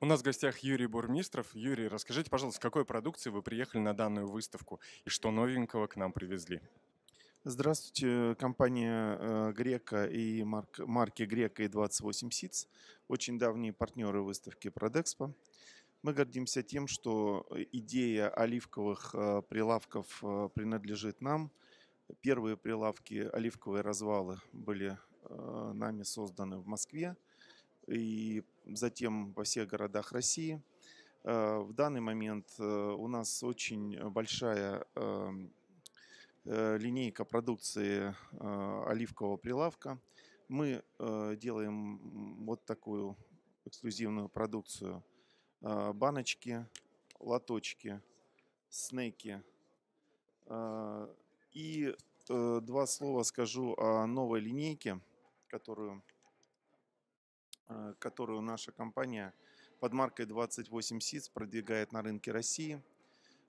У нас в гостях Юрий Бурмистров. Юрий, расскажите, пожалуйста, с какой продукцией вы приехали на данную выставку и что новенького к нам привезли? Здравствуйте, компания э, Грека и марк, марки Грека и 28 Seats, очень давние партнеры выставки Продекспо. Мы гордимся тем, что идея оливковых э, прилавков э, принадлежит нам. Первые прилавки, оливковые развалы были нами созданы в Москве и затем во всех городах России. Э, в данный момент э, у нас очень большая эм, э, линейка продукции оливкового прилавка. Мы делаем вот такую эксклюзивную продукцию. Баночки, лоточки, снеки. И два слова скажу о новой линейке, которую Э, которую наша компания под маркой 28 СИЦ продвигает на рынке России.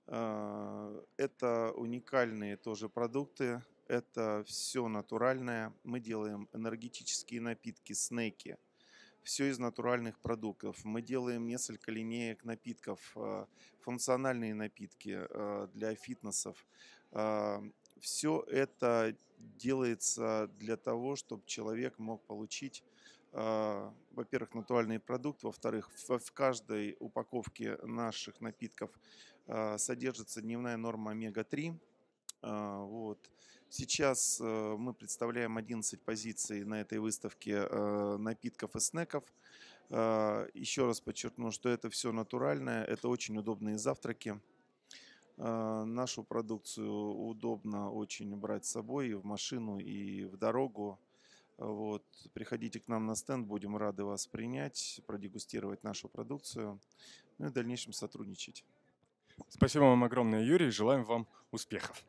Э, это уникальные тоже продукты, это все натуральное. Мы делаем энергетические напитки, снеки, все из натуральных продуктов. Мы делаем несколько линеек напитков, э, функциональные напитки для фитнесов. Все это делается для того, чтобы человек мог получить а, во-первых, натуральный продукт, во-вторых, в каждой упаковке наших напитков а, содержится дневная норма омега-3. А, вот. Сейчас э, мы представляем 11 позиций на этой выставке э, напитков и снеков. Еще раз подчеркну, что это все натуральное, это очень удобные завтраки. Нашу продукцию удобно очень брать с собой и в машину, и в дорогу. Вот. Приходите к нам на стенд, будем рады вас принять, продегустировать нашу продукцию, ну и в дальнейшем сотрудничать. Спасибо вам огромное, Юрий, желаем вам успехов.